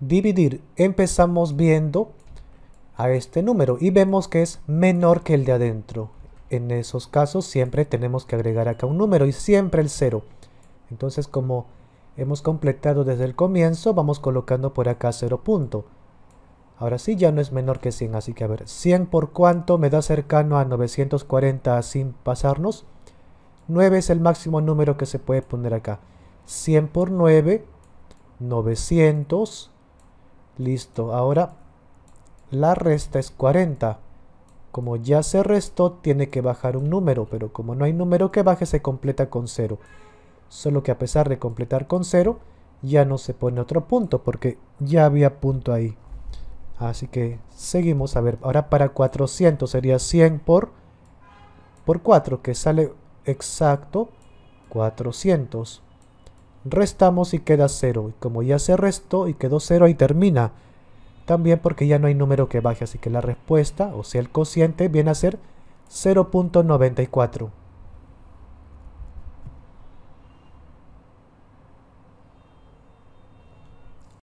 dividir, empezamos viendo a este número y vemos que es menor que el de adentro. En esos casos siempre tenemos que agregar acá un número y siempre el 0. Entonces como hemos completado desde el comienzo, vamos colocando por acá 0 punto. Ahora sí ya no es menor que 100, así que a ver, 100 por cuánto me da cercano a 940 sin pasarnos. 9 es el máximo número que se puede poner acá. 100 por 9, 900 Listo, ahora la resta es 40. Como ya se restó, tiene que bajar un número, pero como no hay número que baje, se completa con 0. Solo que a pesar de completar con 0, ya no se pone otro punto, porque ya había punto ahí. Así que seguimos, a ver, ahora para 400 sería 100 por, por 4, que sale exacto 400 restamos y queda 0. Y como ya se restó y quedó 0, ahí termina. También porque ya no hay número que baje, así que la respuesta, o sea el cociente, viene a ser 0.94.